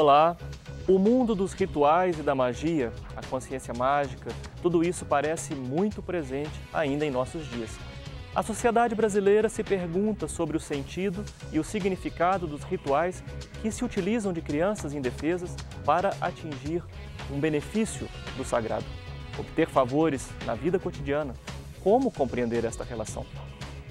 Olá! O mundo dos rituais e da magia, a consciência mágica, tudo isso parece muito presente ainda em nossos dias. A sociedade brasileira se pergunta sobre o sentido e o significado dos rituais que se utilizam de crianças indefesas para atingir um benefício do sagrado, obter favores na vida cotidiana. Como compreender esta relação?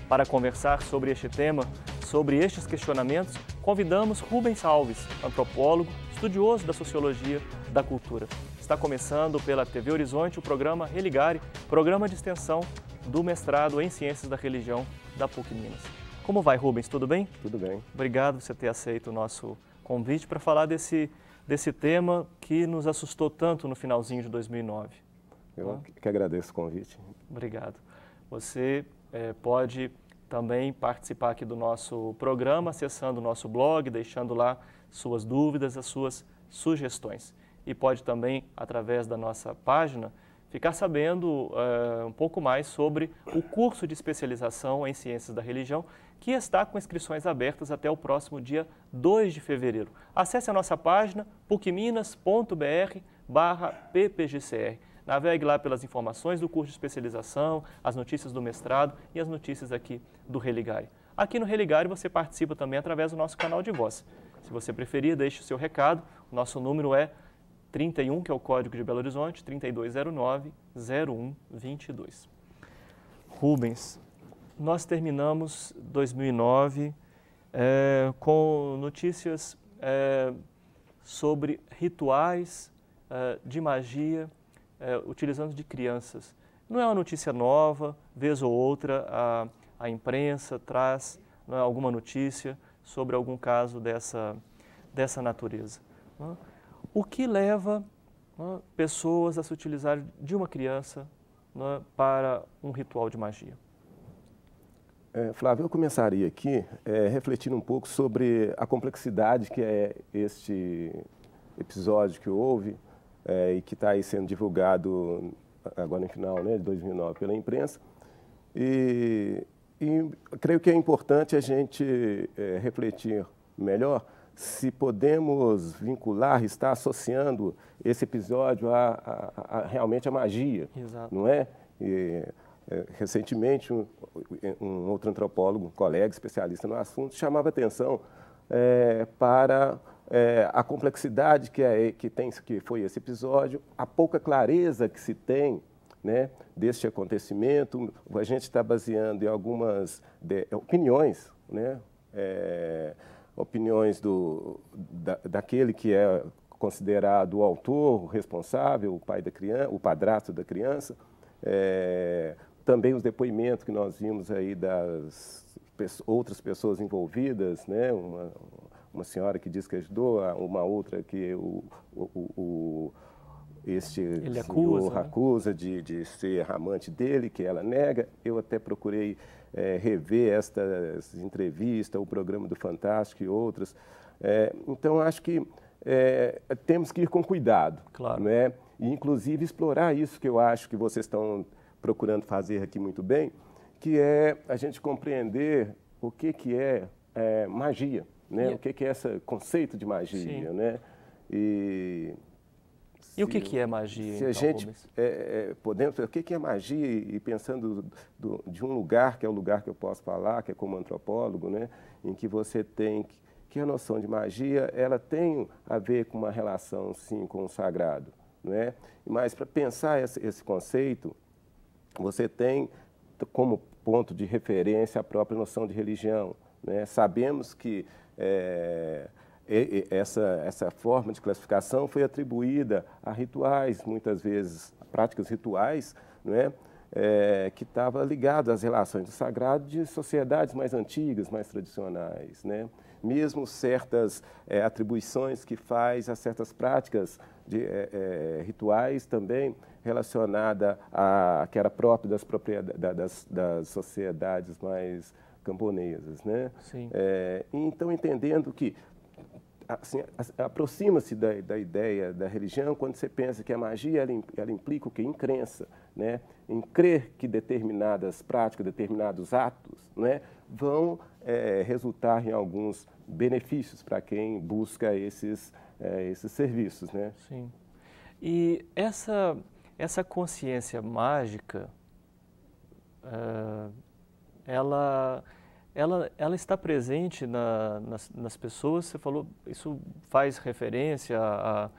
Para conversar sobre este tema, sobre estes questionamentos, convidamos Rubens Alves, antropólogo, estudioso da sociologia da cultura. Está começando pela TV Horizonte o programa Religare, programa de extensão do mestrado em Ciências da Religião da PUC Minas. Como vai, Rubens? Tudo bem? Tudo bem. Obrigado por você ter aceito o nosso convite para falar desse, desse tema que nos assustou tanto no finalzinho de 2009. Eu tá? que agradeço o convite. Obrigado. Você é, pode também participar aqui do nosso programa, acessando o nosso blog, deixando lá suas dúvidas, as suas sugestões. E pode também, através da nossa página, ficar sabendo eh, um pouco mais sobre o curso de especialização em Ciências da Religião, que está com inscrições abertas até o próximo dia 2 de fevereiro. Acesse a nossa página pucminas.br barra ppgcr Navegue lá pelas informações do curso de especialização, as notícias do mestrado e as notícias aqui do Religare. Aqui no Religare você participa também através do nosso canal de voz. Se você preferir, deixe o seu recado. O nosso número é 31, que é o código de Belo Horizonte, 3209-0122. Rubens, nós terminamos 2009 é, eh, com notícias é, sobre rituais é, de magia é, utilizando de crianças. Não é uma notícia nova, vez ou outra a, a imprensa traz é, alguma notícia sobre algum caso dessa, dessa natureza. É? O que leva né, pessoas a se utilizar de uma criança né, para um ritual de magia? É, Flávio, eu começaria aqui é, refletindo um pouco sobre a complexidade que é este episódio que houve, é, e que está aí sendo divulgado agora no final né, de 2009 pela imprensa. E, e creio que é importante a gente é, refletir melhor se podemos vincular, estar associando esse episódio a, a, a, a realmente a magia, Exato. não é? E, é, recentemente, um, um, outro antropólogo, um colega especialista no assunto, chamava atenção é, para é, a complexidade que, é, que, tem, que foi esse episódio, a pouca clareza que se tem né, deste acontecimento. A gente está baseando em algumas de, opiniões, né, é, opiniões do, da, daquele que é considerado o autor, o responsável, o pai da criança, o padrasto da criança. É, também os depoimentos que nós vimos aí das outras pessoas envolvidas, né, uma, uma senhora que diz que ajudou, uma outra que o, o, o este Ele acusa, né? acusa de, de ser amante dele, que ela nega. Eu até procurei é, rever esta entrevista, o programa do Fantástico e outras. É, então, acho que é, temos que ir com cuidado. Claro. Né? E, inclusive, explorar isso que eu acho que vocês estão procurando fazer aqui muito bem, que é a gente compreender o que, que é, é magia né? O que, é esse conceito de magia, Sim. né? E, e o que, que é magia? Se então, a gente é, é, podemos, o que, que é magia e pensando do, de um lugar que é o lugar que eu posso falar, que é como antropólogo, né? Em que você tem que, que a noção de magia ela tem a ver com uma relação sim com o sagrado, não é? Mas para pensar esse, esse conceito, você tem como ponto de referência a própria noção de religião. Né? Sabemos que é, essa, essa forma de classificação foi atribuída a rituais, muitas vezes, práticas rituais, né é? que estava ligado às relações do sagrado de sociedades mais antigas, mais tradicionais. Né? Mesmo certas é, atribuições que faz a certas práticas de é, é rituais também relacionada a que era próprio das, das, das sociedades mais camponesas. Né? É, então, entendendo que assim, aproxima-se da, da, ideia da religião quando você pensa que a magia ela, ela implica o que? Em crença, né? em crer que determinadas práticas, determinados atos né? vão é, resultar em alguns benefícios para quem busca esses, é, esses serviços. Né? Sim. E essa, essa consciência mágica, uh ela, ela, ela está presente na, nas, nas, pessoas. Você falou, isso faz referência a,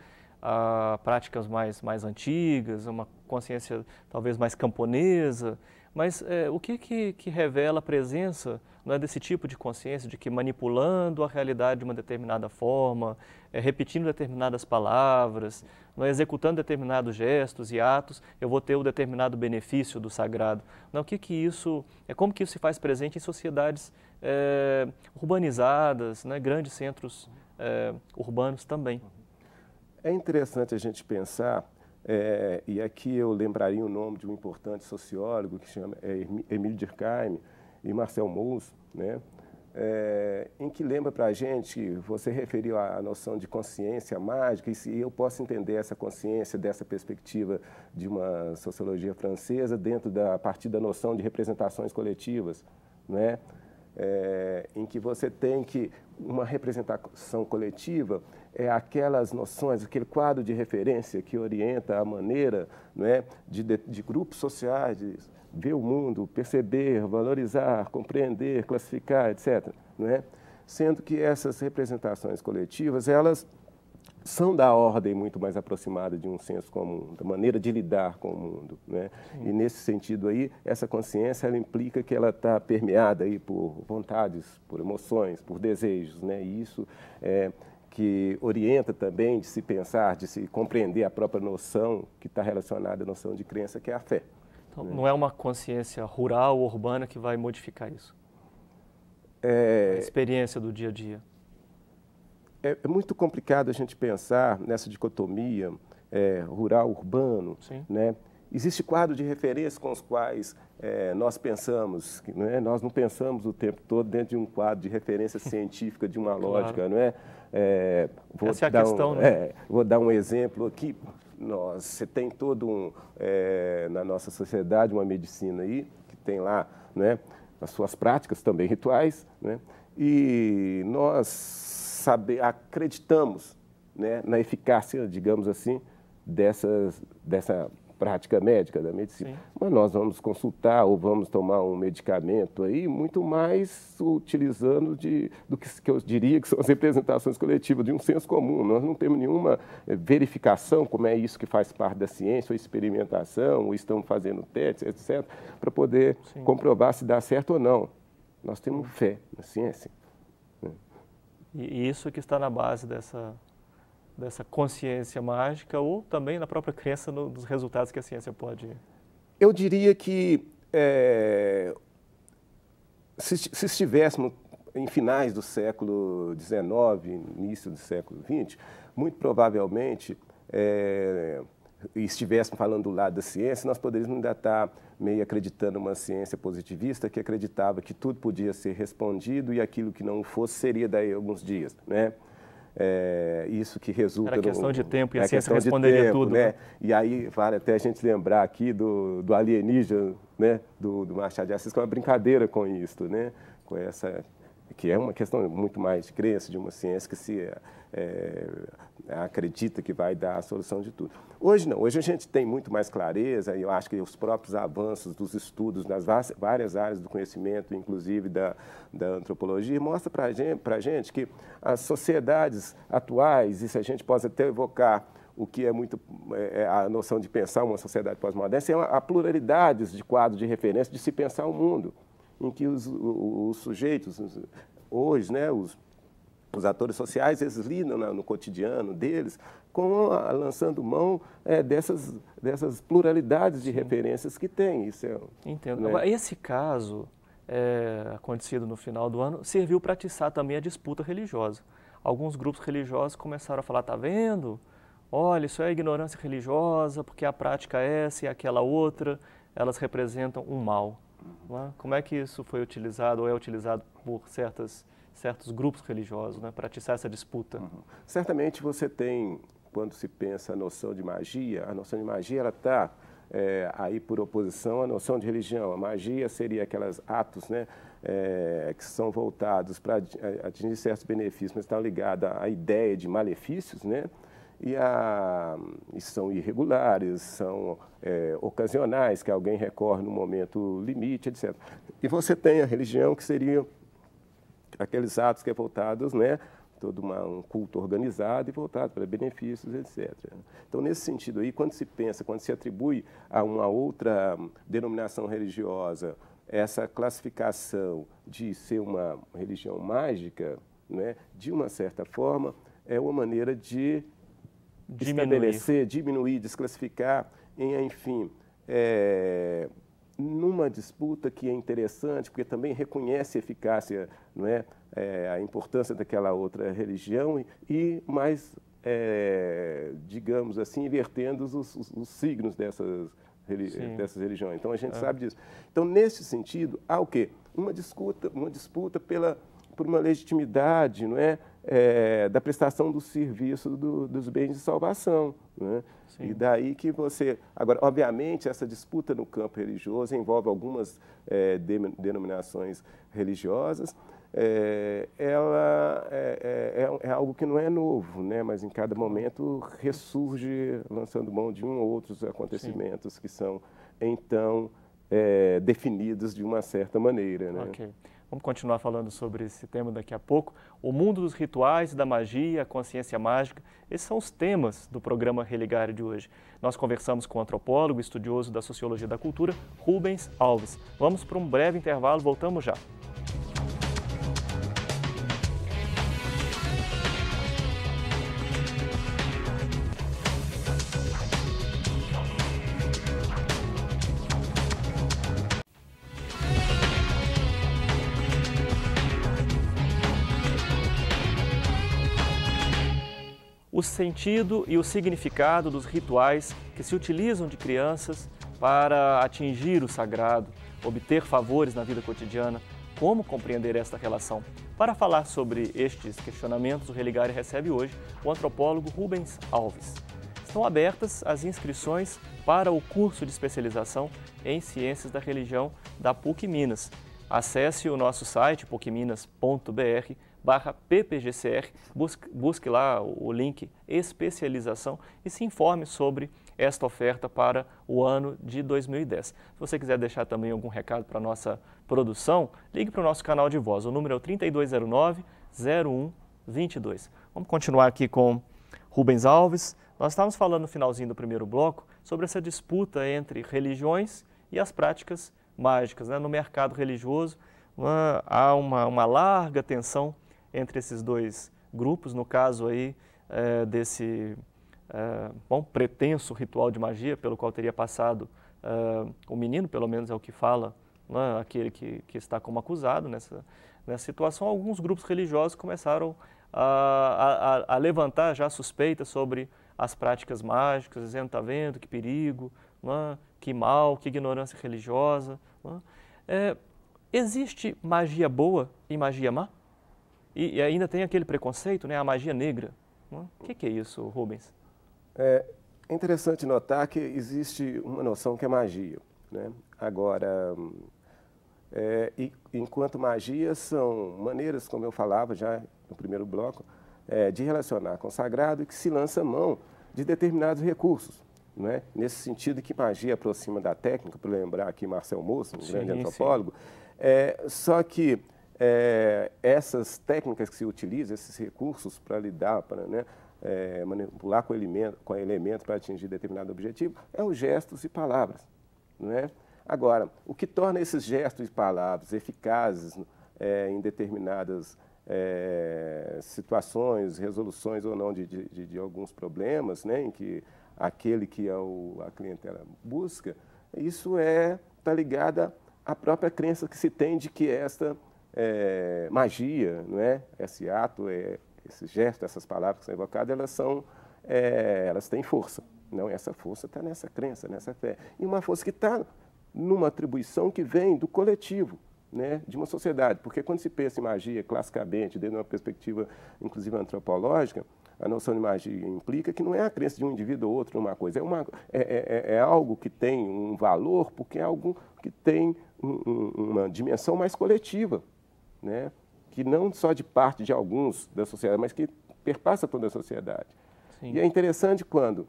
a, práticas mais, mais antigas, uma consciência talvez mais camponesa, mas é, o que, que, que, revela a presença é desse tipo de consciência, de que manipulando a realidade de uma determinada forma, é, repetindo determinadas palavras, né, executando determinados gestos e atos, eu vou ter o um determinado benefício do sagrado? Não, o que, que isso é? Como que isso se faz presente em sociedades é, urbanizadas, né, grandes centros é, urbanos também? É interessante a gente pensar é, e aqui eu lembraria o nome de um importante sociólogo que chama é, Emílio Durkheim e Marcel Mauss, né? É, em que lembra para a gente, você referiu à noção de consciência mágica, e se eu posso entender essa consciência dessa perspectiva de uma sociologia francesa dentro da, a partir da noção de representações coletivas, né? é, em que você tem que uma representação coletiva é aquelas noções, aquele quadro de referência que orienta a maneira né, de, de, de grupos sociais de ver o mundo, perceber, valorizar, compreender, classificar, etc. Né? Sendo que essas representações coletivas, elas são da ordem muito mais aproximada de um senso comum, da maneira de lidar com o mundo. Né? Sim. E nesse sentido aí, essa consciência ela implica que ela está permeada aí por vontades, por emoções, por desejos. Né? E isso é, que orienta também de se pensar, de se compreender a própria noção que está relacionada à noção de crença, que é a fé. Então, né? não é uma consciência rural ou urbana que vai modificar isso? É... A experiência do dia a dia é, é muito complicado a gente pensar nessa dicotomia é, rural-urbano, né? Existe quadro de referência com os quais é, nós pensamos, né? nós não pensamos o tempo todo dentro de um quadro de referência científica, de uma lógica, claro. não é? é vou Essa é a questão, um, né? É, vou dar um exemplo aqui. Nós, você tem todo um, é, na nossa sociedade, uma medicina aí, que tem lá né, as suas práticas também rituais, né? e nós acreditamos né, na eficácia, digamos assim, dessas, dessa prática médica, da medicina. Sim. Mas nós vamos consultar ou vamos tomar um medicamento aí, muito mais utilizando de, do que, que eu diria que são as representações coletivas, de um senso comum. Nós não temos nenhuma eh, verificação, como é isso que faz parte da ciência, ou experimentação, ou estamos fazendo testes, etc., para poder Sim. comprovar se dá certo ou não. Nós temos fé na ciência. E isso que está na base dessa, dessa consciência mágica ou também na própria crença no, dos resultados que a ciência pode. Eu diria que é, se, se estivéssemos em finais do século XIX, início do século XX, muito provavelmente é, e estivéssemos falando do lado da ciência, nós poderíamos ainda estar meio acreditando numa ciência positivista que acreditava que tudo podia ser respondido e aquilo que não fosse seria daí alguns dias, né? É, isso que resulta... Era questão no, de tempo e a ciência responderia tempo, tudo. Né? né? E aí vale até a gente lembrar aqui do, do alienígena, né? Do, do Machado de Assis, que é uma brincadeira com isso, né? Com essa que é uma questão muito mais de crença, de uma ciência que se é, né, acredita que vai dar a solução de tudo. Hoje não, hoje a gente tem muito mais clareza e eu acho que os próprios avanços dos estudos nas várias áreas do conhecimento, inclusive da, da antropologia, mostra para gente, a gente que as sociedades atuais, e se a gente pode até evocar o que é muito é, é, a noção de pensar uma sociedade pós-moderna, é a pluralidade de quadros de referência de se pensar o um mundo, em que os, os, os sujeitos, hoje, né, os os atores sociais, eles lidam né, no cotidiano deles, com a, lançando mão é, dessas, dessas pluralidades de Sim. referências que tem. Isso é, Entendo. Né? Esse caso, é, acontecido no final do ano, serviu para atiçar também a disputa religiosa. Alguns grupos religiosos começaram a falar, tá vendo? Olha, isso é ignorância religiosa, porque a prática é essa e aquela outra, elas representam um mal. É? Como é que isso foi utilizado ou é utilizado por certas certos grupos religiosos, né, para atiçar essa disputa. Uhum. Certamente você tem, quando se pensa a noção de magia, a noção de magia ela está é, aí por oposição à noção de religião. A magia seria aqueles atos né, é, que são voltados para é, atingir certos benefícios, mas estão ligados à ideia de malefícios, né? E, a, e são irregulares, são é, ocasionais, que alguém recorre no momento limite, etc. E você tem a religião que seria aqueles atos que é voltados, né, todo uma, um culto organizado e voltado para benefícios, etc. Então, nesse sentido aí, quando se pensa, quando se atribui a uma outra denominação religiosa essa classificação de ser uma religião mágica, né, de uma certa forma, é uma maneira de diminuir. estabelecer, diminuir, desclassificar, em, enfim, é, numa disputa que é interessante, porque também reconhece a eficácia, não é, é a importância daquela outra religião e, e mais, é, digamos assim, invertendo os, os, os signos dessas, dessas religiões. Então a gente é. sabe disso. Então, nesse sentido, há o quê? Uma disputa, uma disputa pela, por uma legitimidade, não é? é, da prestação do serviço do, dos bens de salvação. Né? E daí que você. Agora, obviamente, essa disputa no campo religioso envolve algumas é, de, denominações religiosas. É, ela é, é, é, é, algo que não é novo, né? mas em cada momento ressurge, lançando mão de um ou outros acontecimentos Sim. que são então é, definidos de uma certa maneira. Né? Okay. Vamos continuar falando sobre esse tema daqui a pouco. O mundo dos rituais, da magia, a consciência mágica, esses são os temas do programa Religário de hoje. Nós conversamos com o antropólogo, estudioso da sociologia da cultura, Rubens Alves. Vamos para um breve intervalo, voltamos já. sentido e o significado dos rituais que se utilizam de crianças para atingir o sagrado, obter favores na vida cotidiana, como compreender esta relação. Para falar sobre estes questionamentos, o Religare recebe hoje o antropólogo Rubens Alves. Estão abertas as inscrições para o curso de especialização em Ciências da Religião da PUC Minas. Acesse o nosso site pucminas.br barra ppgcr, busque, busque lá o link especialização e se informe sobre esta oferta para o ano de 2010. Se você quiser deixar também algum recado para a nossa produção, ligue para o nosso canal de voz. O número é o 3209 0122. Vamos continuar aqui com Rubens Alves. Nós estávamos falando no finalzinho do primeiro bloco sobre essa disputa entre religiões e as práticas mágicas. Né? No mercado religioso uma, há uma, uma larga tensão entre esses dois grupos, no caso aí é, desse é, bom, pretenso ritual de magia pelo qual teria passado é, o menino, pelo menos é o que fala né, aquele que, que está como acusado nessa, nessa situação, alguns grupos religiosos começaram a, a, a levantar já suspeitas sobre as práticas mágicas, dizendo, tá vendo, que perigo, né, que mal, que ignorância religiosa. Né. É, existe magia boa e magia má? E, e, ainda tem aquele preconceito, né? A magia negra. O que, que, é isso, Rubens? É, é interessante notar que existe uma noção que é magia. Né? Agora, é, e, enquanto magia são maneiras, como eu falava já no primeiro bloco, é, de relacionar com o sagrado e que se lança mão de determinados recursos. Né? Nesse sentido que magia aproxima da técnica, para lembrar aqui Marcel Moço, um sim, grande antropólogo. É, só que é, essas técnicas que se utilizam, esses recursos para lidar, para né, é, manipular com elementos com elemento para atingir determinado objetivo, é os gestos e palavras. É? Agora, o que torna esses gestos e palavras eficazes é, em determinadas é, situações, resoluções ou não de, de, de, alguns problemas, né, em que aquele que é o, a clientela busca, isso é está ligada à própria crença que se tem de que esta é, magia, não é? esse ato, é, esse gesto, essas palavras que são evocadas, elas, são, é, elas têm força. Não, essa força está nessa crença, nessa fé. E uma força que está numa atribuição que vem do coletivo, né, de uma sociedade. Porque quando se pensa em magia classicamente, dentro de uma perspectiva, inclusive antropológica, a noção de magia implica que não é a crença de um indivíduo ou outro numa coisa, é, uma, é, é, é, é algo que tem um valor porque é algo que tem um, um, uma dimensão mais coletiva né, que não só de parte de alguns da sociedade, mas que perpassa toda a sociedade. Sim. E é interessante quando,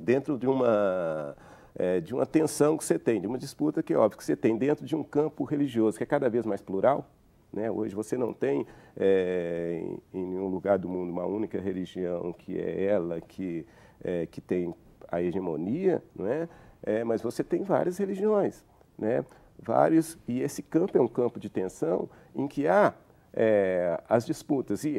dentro de uma, é, de uma tensão que você tem, de uma disputa que é óbvio que você tem dentro de um campo religioso que é cada vez mais plural, né? Hoje você não tem é, em, em, nenhum lugar do mundo uma única religião que é ela que, é, que tem a hegemonia, não é? é mas você tem várias religiões. Né? vários, e esse campo é um campo de tensão em que há é, as disputas. E,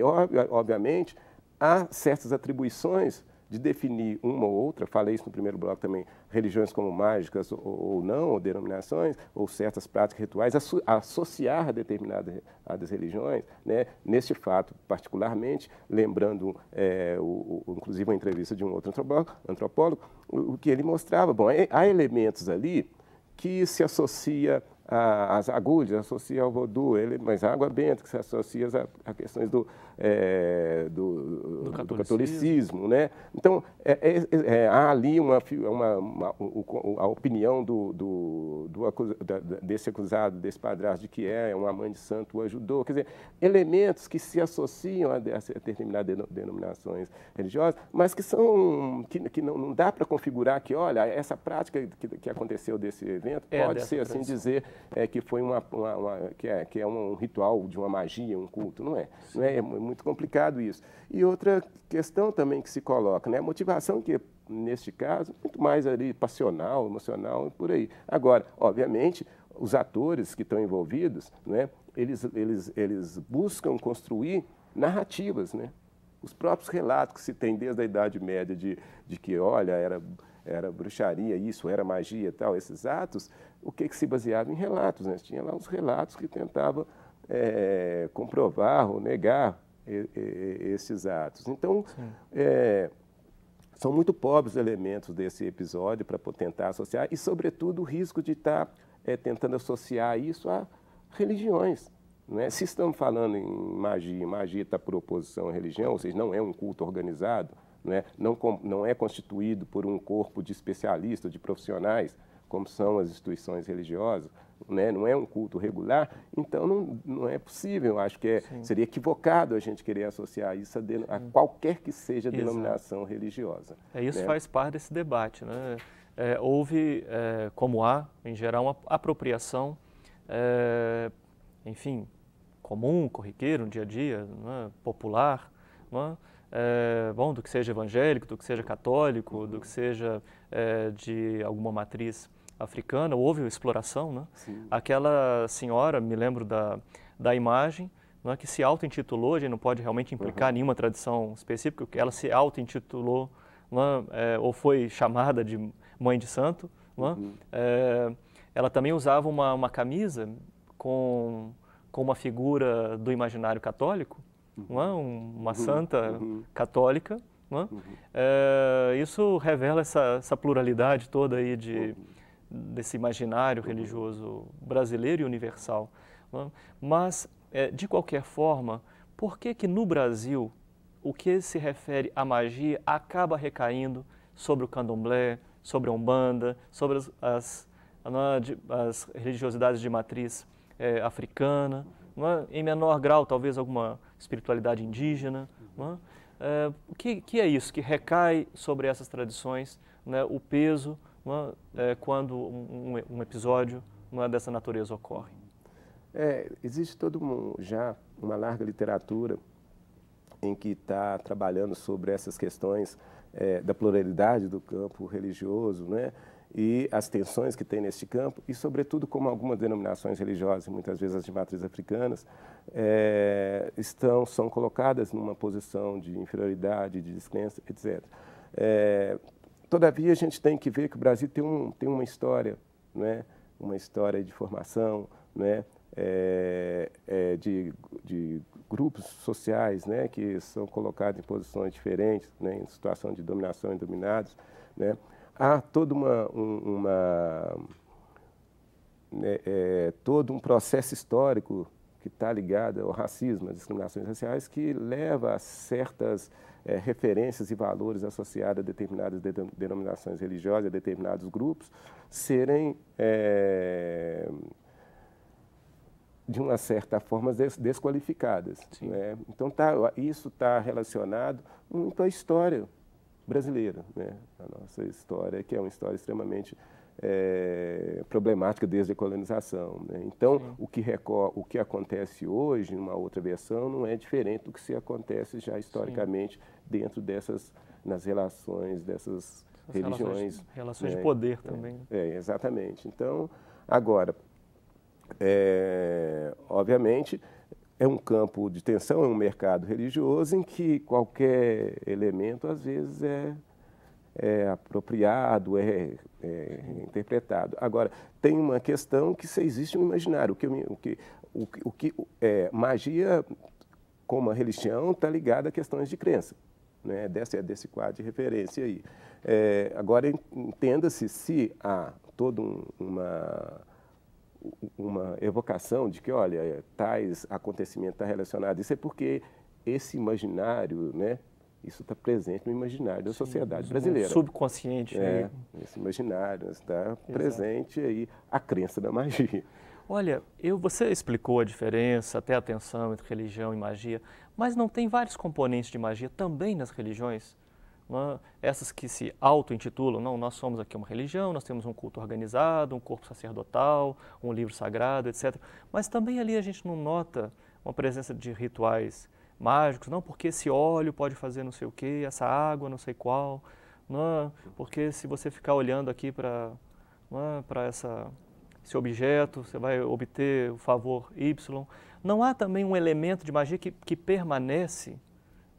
obviamente, há certas atribuições de definir uma ou outra, falei isso no primeiro bloco também, religiões como mágicas ou, ou não, ou denominações, ou certas práticas rituais, asso associar a determinadas religiões. Né? Neste fato, particularmente, lembrando, é, o, o, inclusive, uma entrevista de um outro antropólogo, o, o que ele mostrava, bom, é, há elementos ali que se associa às agulhas, associa ao vodu, ele, mas a água benta que se associa às a questões do, é, do, do, catolicismo. do, catolicismo. né? Então, é, é, é há ali uma, uma, uma, uma a opinião do, do acusa, desse acusado, desse padrasto, de que é uma mãe de santo, o ajudou. Quer dizer, elementos que se associam a, a determinadas denominações religiosas, mas que são que, que não, não dá para configurar que, olha, essa prática que, que aconteceu desse evento é pode ser, assim, dizer é, que foi uma, que, é, que é um ritual de uma magia, um culto. Não é. Sim. Não é, é muito complicado isso. E outra questão também que se coloca, né? A motivação que neste caso, muito mais ali passional, emocional e por aí. Agora, obviamente, os atores que estão envolvidos, né, eles, eles, eles buscam construir narrativas, né? Os próprios relatos que se tem desde a Idade Média de, de que, olha, era, era bruxaria, isso, era magia tal, esses atos, o que, que se baseava em relatos, né? Tinha lá os relatos que tentavam é, comprovar ou negar esses atos. Então, é, são muito pobres os elementos desse episódio para tentar associar, e, sobretudo, o risco de estar tá, é, tentando associar isso a religiões. Né? Se estamos falando em magia, magia está por oposição à religião, ou seja, não é um culto organizado, né? não, não é constituído por um corpo de especialistas, de profissionais, como são as instituições religiosas né? não é um culto regular, então não, não é possível. Acho que é, seria equivocado a gente querer associar isso a, de, a qualquer que seja a denominação Exato. religiosa. É, isso né? faz parte desse debate. Né? É, houve, é, como há, em geral, uma apropriação, é, enfim, comum, corriqueiro, no dia a dia, é? popular, é? bom, do que seja evangélico, do que seja católico, uhum. do que seja de alguma matriz africana, houve exploração, né? Aquela senhora, me lembro da, da imagem, né, que se auto-intitulou, a gente não pode realmente implicar uhum. nenhuma tradição específica, ela se auto-intitulou né, é, ou foi chamada de mãe de santo. Né? Uhum. É, ela também usava uma, uma camisa com, com uma figura do imaginário católico, uhum. Né, uma uhum. santa uhum. católica. Uhum. É, isso revela essa, essa, pluralidade toda aí de, uhum desse imaginário uhum. religioso brasileiro e universal. Né? Mas, é, de qualquer forma, por que que no Brasil o que se refere à magia acaba recaindo sobre o candomblé, sobre a umbanda, sobre as, as, né, as religiosidades de matriz é, africana, né? em menor grau talvez alguma espiritualidade indígena. É, o que, que, é isso que recai sobre essas tradições, o peso é, quando um, um, episódio dessa natureza ocorre? É, existe todo um, já uma larga literatura em que está trabalhando sobre essas questões é, da pluralidade do campo religioso, né? e as tensões que tem neste campo, e sobretudo como algumas denominações religiosas, muitas vezes as de matriz africanas, é, estão, são colocadas numa posição de inferioridade, de descrença, etc. É, Todavia, a gente tem que ver que o Brasil tem, um, tem uma história, é? uma história de formação, é? é, é, de, de, grupos sociais né, que são colocados em posições diferentes, né, em situação de dominação e dominados. Né. Há toda uma, um, uma né, é, todo um processo histórico que está ligado ao racismo, às discriminações raciais, que leva a certas é, referências e valores associados a determinadas de, denominações religiosas, a determinados grupos, serem, é, de uma certa forma, des, desqualificadas. Né? Então, tá, isso está relacionado muito à história brasileira, né? a nossa história, que é uma história extremamente é, problemática desde a colonização. Né? Então, o que, o que acontece hoje, numa outra versão, não é diferente do que se acontece já historicamente Sim. dentro dessas, nas relações dessas As religiões. Relações, né? de poder é, também. Né? É, exatamente. Então, agora, eh, obviamente, é um campo de tensão, é um mercado religioso em que qualquer elemento, às vezes, é é apropriado, é, é, interpretado. Agora, tem uma questão que se existe um imaginário, o que, o que, o, o que é, magia como a religião está ligada a questões de crença, né? É desse, é desse quadro de referência aí. É, agora, entenda-se se há toda um, uma uma evocação de que, olha, tais acontecimentos estão tá relacionados. Isso é porque esse imaginário, né, isso está presente no imaginário da sociedade brasileira. Subconsciente. É, aí. Né? esse imaginário está né? presente aí a crença da magia. Olha, eu, você explicou a diferença, até a tensão entre religião e magia, mas não tem vários componentes de magia também nas religiões? É? Essas que se auto-intitulam, não, nós somos aqui uma religião, nós temos um culto organizado, um corpo sacerdotal, um livro sagrado, etc. Mas também ali a gente não nota uma presença de rituais mágicos, não, porque esse óleo pode fazer não sei o que, essa água não sei qual, não, é? porque se você ficar olhando aqui para é? para essa esse objeto, você vai obter o favor Y. Não há também um elemento de magia que, que permanece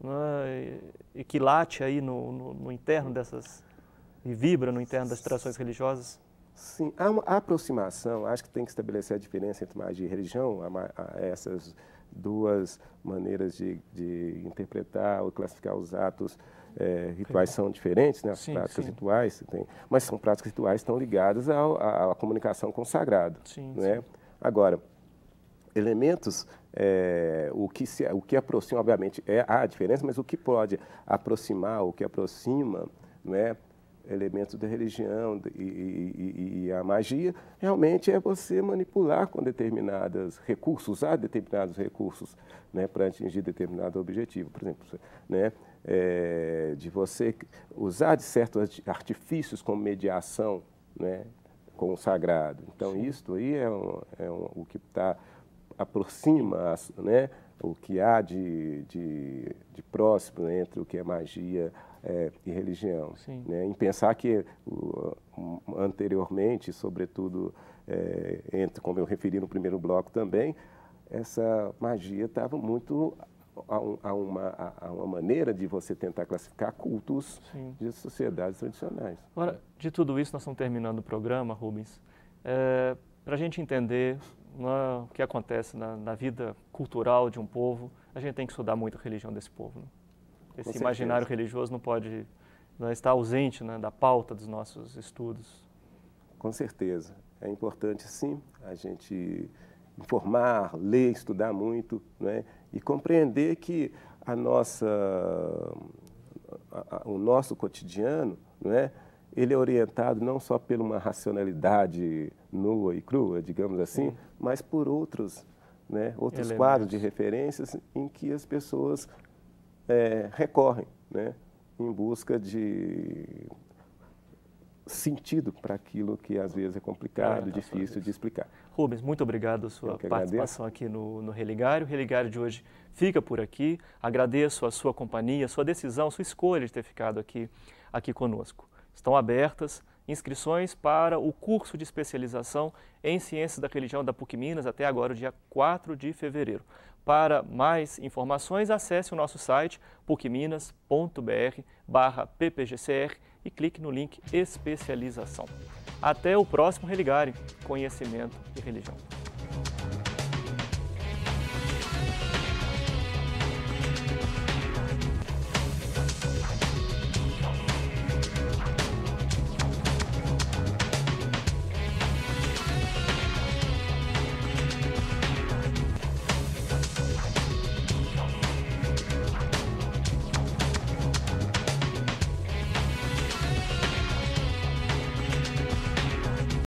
é? e, que late aí no, no, no, interno dessas, e vibra no interno das tradições religiosas? Sim, há uma aproximação, acho que tem que estabelecer a diferença entre magia e religião, a, a essas duas maneiras de, de interpretar ou classificar os atos é, rituais são diferentes, né? as sim, práticas sim. rituais, tem, mas são práticas rituais estão ligadas à, comunicação com o sagrado. Sim, né? Agora, elementos, é, o, que se, o que aproxima, obviamente, é, há a diferença, mas o que pode aproximar, o que aproxima, né? elemento da religião e, e, e, a magia, realmente é você manipular com determinados recursos, usar determinados recursos né, para atingir determinado objetivo. Por exemplo, né, é, de você usar de certos artifícios como mediação né, com o sagrado. Então, Sim. aí é, um, é um, o que tá, aproxima né, o que há de, de, de próximo né, entre o que é magia é, e religião. Né? Em pensar que o, anteriormente, sobretudo, é, entre, como eu referi no primeiro bloco também, essa magia estava muito a, um, a, uma, a, uma maneira de você tentar classificar cultos Sim. de sociedades tradicionais. Agora, de tudo isso, nós estamos terminando o programa, Rubens. É, Para a gente entender né, o que acontece na, na, vida cultural de um povo, a gente tem que estudar muito a religião desse povo. Né? Esse Com imaginário certeza. religioso não pode não está ausente né, da pauta dos nossos estudos. Com certeza. É importante, sim, a gente informar, ler, estudar muito né, e compreender que a nossa, a, a, o nosso cotidiano né, ele é orientado não só por uma racionalidade nua e crua, digamos assim, sim. mas por outros, né, outros quadros de referências em que as pessoas é, recorrem né, em busca de sentido para aquilo que às vezes é complicado, ah, tá, difícil de explicar. Rubens, muito obrigado a sua participação aqui no, no Religário. O Religário de hoje fica por aqui. Agradeço a sua companhia, a sua decisão, a sua escolha de ter ficado aqui, aqui conosco. Estão abertas inscrições para o curso de especialização em Ciências da Religião da PUC Minas até agora, dia 4 de fevereiro. Para mais informações, acesse o nosso site pucminas.br/ppgcr e clique no link especialização. Até o próximo religare. conhecimento e religião.